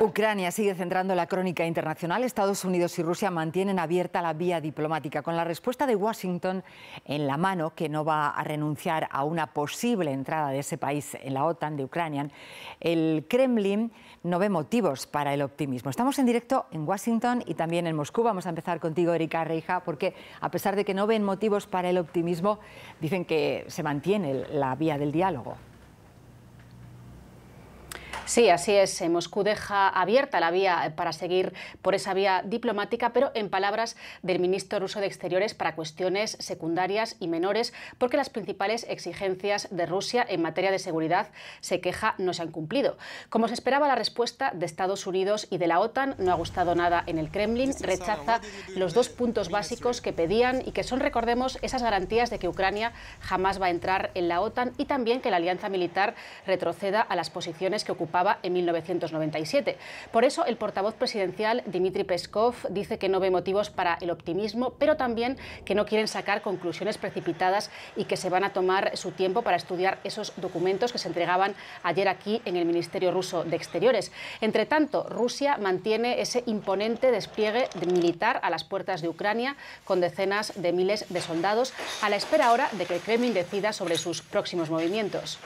Ucrania sigue centrando la crónica internacional. Estados Unidos y Rusia mantienen abierta la vía diplomática, con la respuesta de Washington en la mano, que no va a renunciar a una posible entrada de ese país en la OTAN de Ucrania. El Kremlin no ve motivos para el optimismo. Estamos en directo en Washington y también en Moscú. Vamos a empezar contigo, Erika Reija, porque a pesar de que no ven motivos para el optimismo, dicen que se mantiene la vía del diálogo. Sí, así es. Moscú deja abierta la vía para seguir por esa vía diplomática, pero en palabras del ministro ruso de Exteriores para cuestiones secundarias y menores, porque las principales exigencias de Rusia en materia de seguridad se queja no se han cumplido. Como se esperaba, la respuesta de Estados Unidos y de la OTAN no ha gustado nada en el Kremlin. Rechaza los dos puntos básicos que pedían y que son, recordemos, esas garantías de que Ucrania jamás va a entrar en la OTAN y también que la alianza militar retroceda a las posiciones que ocupó en 1997. Por eso, el portavoz presidencial Dmitry Peskov dice que no ve motivos para el optimismo, pero también que no quieren sacar conclusiones precipitadas y que se van a tomar su tiempo para estudiar esos documentos que se entregaban ayer aquí en el Ministerio ruso de Exteriores. Entre tanto, Rusia mantiene ese imponente despliegue militar a las puertas de Ucrania con decenas de miles de soldados a la espera ahora de que el Kremlin decida sobre sus próximos movimientos.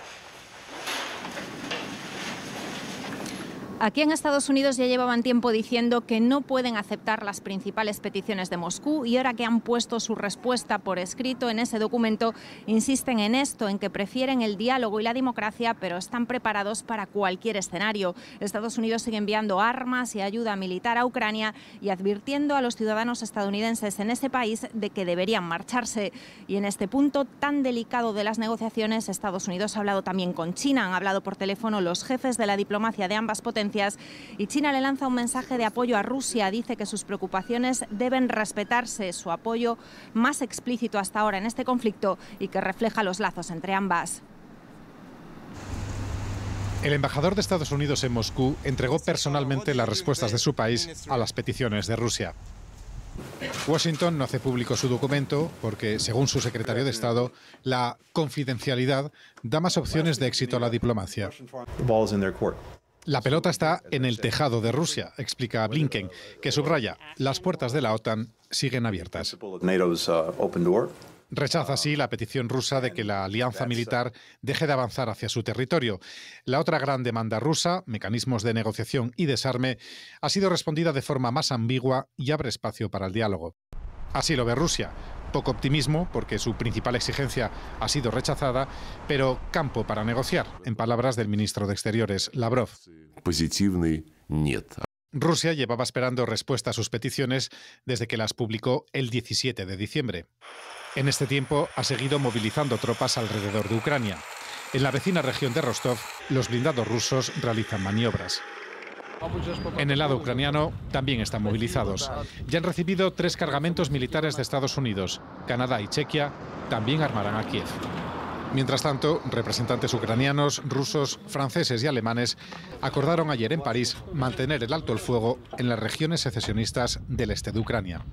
Aquí en Estados Unidos ya llevaban tiempo diciendo que no pueden aceptar las principales peticiones de Moscú y ahora que han puesto su respuesta por escrito en ese documento, insisten en esto, en que prefieren el diálogo y la democracia, pero están preparados para cualquier escenario. Estados Unidos sigue enviando armas y ayuda militar a Ucrania y advirtiendo a los ciudadanos estadounidenses en ese país de que deberían marcharse. Y en este punto tan delicado de las negociaciones, Estados Unidos ha hablado también con China, han hablado por teléfono los jefes de la diplomacia de ambas potencias y China le lanza un mensaje de apoyo a Rusia. Dice que sus preocupaciones deben respetarse, su apoyo más explícito hasta ahora en este conflicto y que refleja los lazos entre ambas. El embajador de Estados Unidos en Moscú entregó personalmente las respuestas de su país a las peticiones de Rusia. Washington no hace público su documento porque, según su secretario de Estado, la confidencialidad da más opciones de éxito a la diplomacia. La pelota está en el tejado de Rusia, explica Blinken, que subraya, las puertas de la OTAN siguen abiertas. Uh, Rechaza así la petición rusa de que la alianza militar deje de avanzar hacia su territorio. La otra gran demanda rusa, mecanismos de negociación y desarme, ha sido respondida de forma más ambigua y abre espacio para el diálogo. Así lo ve Rusia, poco optimismo porque su principal exigencia ha sido rechazada, pero campo para negociar, en palabras del ministro de Exteriores, Lavrov. Rusia llevaba esperando respuesta a sus peticiones desde que las publicó el 17 de diciembre. En este tiempo ha seguido movilizando tropas alrededor de Ucrania. En la vecina región de Rostov, los blindados rusos realizan maniobras. En el lado ucraniano también están movilizados. Ya han recibido tres cargamentos militares de Estados Unidos. Canadá y Chequia también armarán a Kiev. Mientras tanto, representantes ucranianos, rusos, franceses y alemanes acordaron ayer en París mantener el alto el fuego en las regiones secesionistas del este de Ucrania.